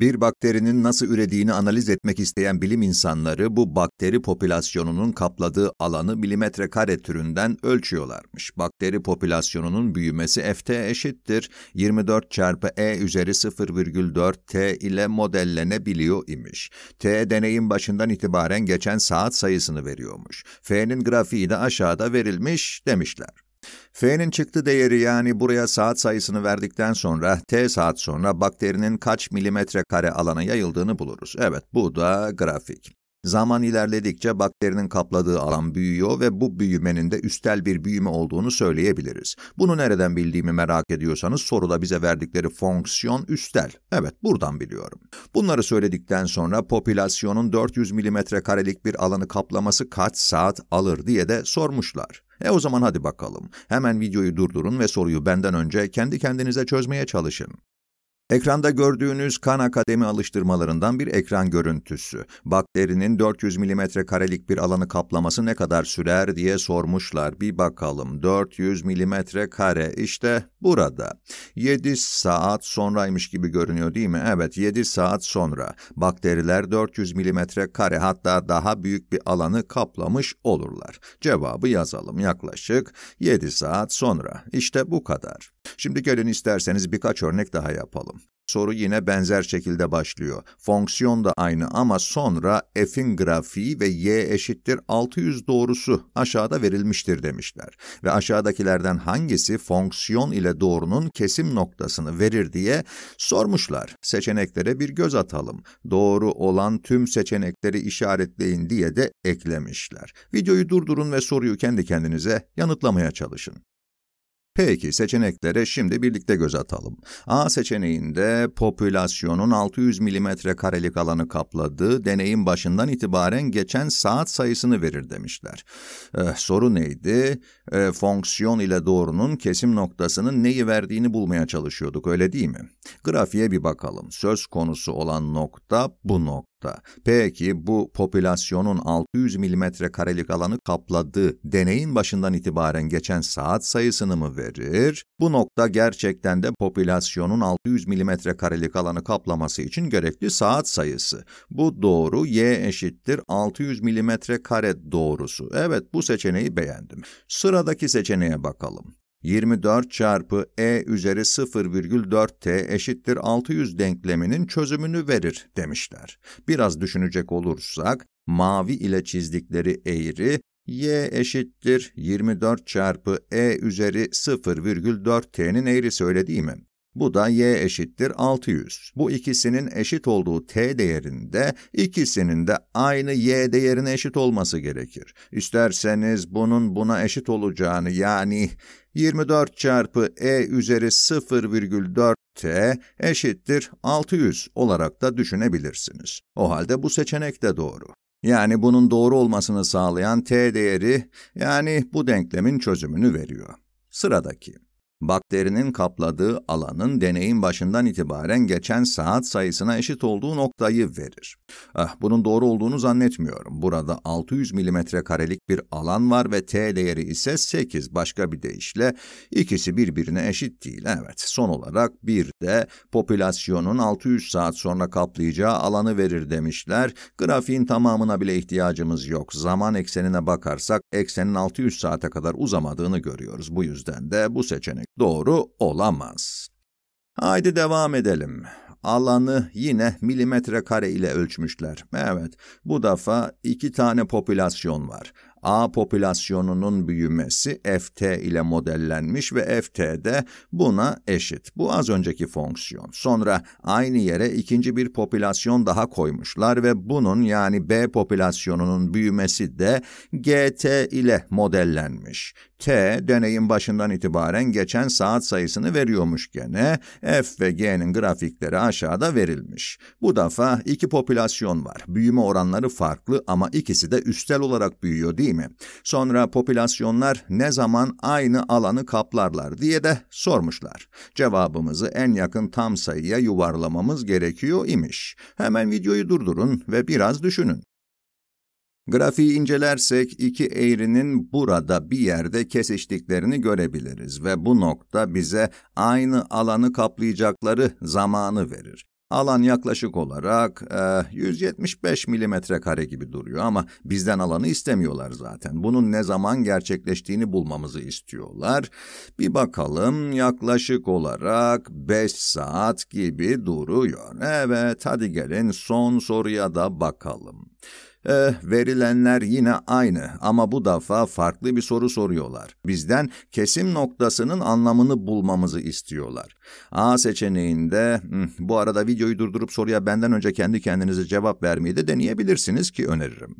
Bir bakterinin nasıl ürediğini analiz etmek isteyen bilim insanları bu bakteri popülasyonunun kapladığı alanı milimetre kare türünden ölçüyorlarmış. Bakteri popülasyonunun büyümesi ft eşittir 24 çarpı e üzeri 0,4 t ile modellenebiliyor imiş. t deneyin başından itibaren geçen saat sayısını veriyormuş. f'nin grafiği de aşağıda verilmiş demişler. F'nin çıktı değeri yani buraya saat sayısını verdikten sonra T saat sonra bakterinin kaç milimetre kare alana yayıldığını buluruz. Evet bu da grafik. Zaman ilerledikçe bakterinin kapladığı alan büyüyor ve bu büyümenin de üstel bir büyüme olduğunu söyleyebiliriz. Bunu nereden bildiğimi merak ediyorsanız soruda bize verdikleri fonksiyon üstel. Evet buradan biliyorum. Bunları söyledikten sonra popülasyonun 400 milimetre karelik bir alanı kaplaması kaç saat alır diye de sormuşlar. E o zaman hadi bakalım. Hemen videoyu durdurun ve soruyu benden önce kendi kendinize çözmeye çalışın. Ekranda gördüğünüz kan akademi alıştırmalarından bir ekran görüntüsü. Bakterinin 400 mm karelik bir alanı kaplaması ne kadar sürer diye sormuşlar. Bir bakalım 400 mm kare işte burada. 7 saat sonraymış gibi görünüyor değil mi? Evet 7 saat sonra. Bakteriler 400 mm kare hatta daha büyük bir alanı kaplamış olurlar. Cevabı yazalım yaklaşık 7 saat sonra. İşte bu kadar. Şimdi gelin isterseniz birkaç örnek daha yapalım. Soru yine benzer şekilde başlıyor. Fonksiyon da aynı ama sonra f'in grafiği ve y eşittir 600 doğrusu aşağıda verilmiştir demişler. Ve aşağıdakilerden hangisi fonksiyon ile doğrunun kesim noktasını verir diye sormuşlar. Seçeneklere bir göz atalım. Doğru olan tüm seçenekleri işaretleyin diye de eklemişler. Videoyu durdurun ve soruyu kendi kendinize yanıtlamaya çalışın. Peki seçeneklere şimdi birlikte göz atalım. A seçeneğinde popülasyonun 600 mm karelik alanı kapladığı deneyin başından itibaren geçen saat sayısını verir demişler. Ee, soru neydi? Ee, fonksiyon ile doğrunun kesim noktasının neyi verdiğini bulmaya çalışıyorduk öyle değil mi? Grafiğe bir bakalım. Söz konusu olan nokta bu nokta da. Peki bu popülasyonun 600 milimetre karelik alanı kapladığı deneyin başından itibaren geçen saat sayısını mı verir? Bu nokta gerçekten de popülasyonun 600 milimetre karelik alanı kaplaması için gerekli saat sayısı. Bu doğru y eşittir 600 milimetre kare doğrusu. Evet bu seçeneği beğendim. Sıradaki seçeneğe bakalım. 24 çarpı e üzeri 0,4t eşittir 600 denkleminin çözümünü verir demişler. Biraz düşünecek olursak, mavi ile çizdikleri eğri, y eşittir 24 çarpı e üzeri 0,4t'nin eğrisi öyle değil mi? Bu da y eşittir 600. Bu ikisinin eşit olduğu t değerinde ikisinin de aynı y değerine eşit olması gerekir. İsterseniz bunun buna eşit olacağını yani 24 çarpı e üzeri 0,4 t eşittir 600 olarak da düşünebilirsiniz. O halde bu seçenek de doğru. Yani bunun doğru olmasını sağlayan t değeri yani bu denklemin çözümünü veriyor. Sıradaki bakterinin kapladığı alanın deneyin başından itibaren geçen saat sayısına eşit olduğu noktayı verir. Ah, bunun doğru olduğunu zannetmiyorum. Burada 600 milimetre karelik bir alan var ve t değeri ise 8. Başka bir deyişle ikisi birbirine eşit değil. Evet, son olarak bir de popülasyonun 600 saat sonra kaplayacağı alanı verir demişler. Grafiğin tamamına bile ihtiyacımız yok. Zaman eksenine bakarsak eksenin 600 saate kadar uzamadığını görüyoruz. Bu yüzden de bu seçenek doğru olamaz. Haydi devam edelim. Alanı yine milimetre kare ile ölçmüşler. Evet, bu defa iki tane popülasyon var. A popülasyonunun büyümesi ft ile modellenmiş ve ft de buna eşit. Bu az önceki fonksiyon. Sonra aynı yere ikinci bir popülasyon daha koymuşlar ve bunun yani B popülasyonunun büyümesi de gt ile modellenmiş. T, deneyin başından itibaren geçen saat sayısını veriyormuş gene. F ve G'nin grafikleri aşağıda verilmiş. Bu defa iki popülasyon var. Büyüme oranları farklı ama ikisi de üstel olarak büyüyor değil mi? mi? Sonra popülasyonlar ne zaman aynı alanı kaplarlar diye de sormuşlar. Cevabımızı en yakın tam sayıya yuvarlamamız gerekiyor imiş. Hemen videoyu durdurun ve biraz düşünün. Grafiği incelersek iki eğrinin burada bir yerde kesiştiklerini görebiliriz ve bu nokta bize aynı alanı kaplayacakları zamanı verir. Alan yaklaşık olarak e, eh, 175 milimetre kare gibi duruyor ama bizden alanı istemiyorlar zaten. Bunun ne zaman gerçekleştiğini bulmamızı istiyorlar. Bir bakalım yaklaşık olarak 5 saat gibi duruyor. Evet hadi gelin son soruya da bakalım. Eh, verilenler yine aynı ama bu defa farklı bir soru soruyorlar. Bizden kesim noktasının anlamını bulmamızı istiyorlar. A seçeneğinde, hmm, bu arada videoyu durdurup soruya benden önce kendi kendinize cevap vermeyi de deneyebilirsiniz ki öneririm.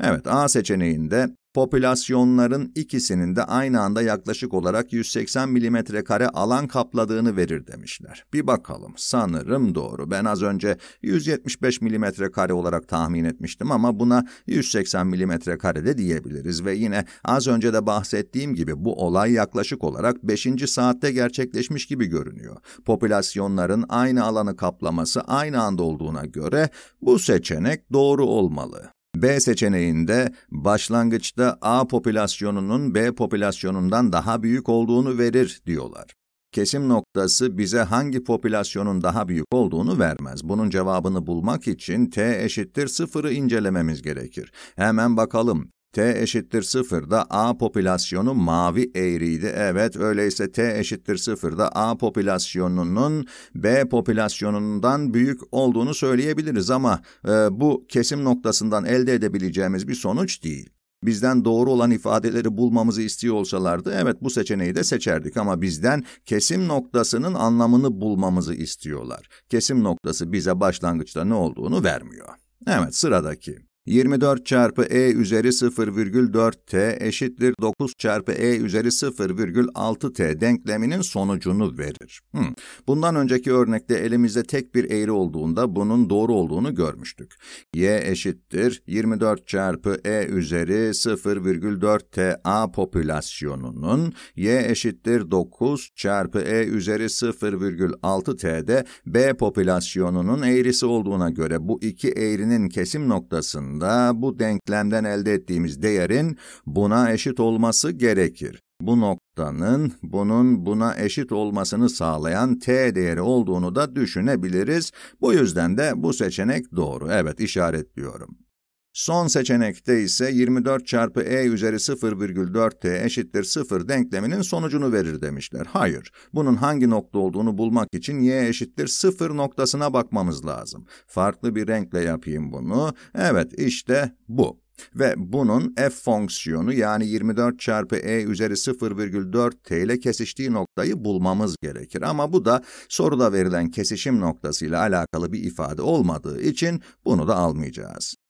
Evet, A seçeneğinde popülasyonların ikisinin de aynı anda yaklaşık olarak 180 milimetre kare alan kapladığını verir demişler. Bir bakalım, sanırım doğru. Ben az önce 175 milimetre kare olarak tahmin etmiştim ama buna 180 milimetre kare de diyebiliriz ve yine az önce de bahsettiğim gibi bu olay yaklaşık olarak 5. saatte gerçekleşmiş gibi görünüyor. Popülasyonların aynı alanı kaplaması aynı anda olduğuna göre bu seçenek doğru olmalı. B seçeneğinde başlangıçta A popülasyonunun B popülasyonundan daha büyük olduğunu verir diyorlar. Kesim noktası bize hangi popülasyonun daha büyük olduğunu vermez. Bunun cevabını bulmak için t eşittir sıfırı incelememiz gerekir. Hemen bakalım T eşittir sıfırda A popülasyonu mavi eğriydi. Evet öyleyse T eşittir sıfırda A popülasyonunun B popülasyonundan büyük olduğunu söyleyebiliriz ama e, bu kesim noktasından elde edebileceğimiz bir sonuç değil. Bizden doğru olan ifadeleri bulmamızı istiyor olsalardı evet bu seçeneği de seçerdik ama bizden kesim noktasının anlamını bulmamızı istiyorlar. Kesim noktası bize başlangıçta ne olduğunu vermiyor. Evet sıradaki. 24 çarpı e üzeri 0,4t eşittir 9 çarpı e üzeri 0,6t denkleminin sonucunu verir. Hmm. Bundan önceki örnekte elimizde tek bir eğri olduğunda bunun doğru olduğunu görmüştük. y eşittir 24 çarpı e üzeri 0,4t a popülasyonunun y eşittir 9 çarpı e üzeri 0,6t'de b popülasyonunun eğrisi olduğuna göre bu iki eğrinin kesim noktasının sonucunda bu denklemden elde ettiğimiz değerin buna eşit olması gerekir. Bu noktanın bunun buna eşit olmasını sağlayan t değeri olduğunu da düşünebiliriz. Bu yüzden de bu seçenek doğru. Evet işaretliyorum. Son seçenekte ise 24 çarpı e üzeri 0,4t eşittir 0 denkleminin sonucunu verir demişler. Hayır, bunun hangi nokta olduğunu bulmak için y eşittir 0 noktasına bakmamız lazım. Farklı bir renkle yapayım bunu. Evet, işte bu. Ve bunun f fonksiyonu yani 24 çarpı e üzeri 0,4 t ile kesiştiği noktayı bulmamız gerekir. Ama bu da soruda verilen kesişim noktasıyla alakalı bir ifade olmadığı için bunu da almayacağız.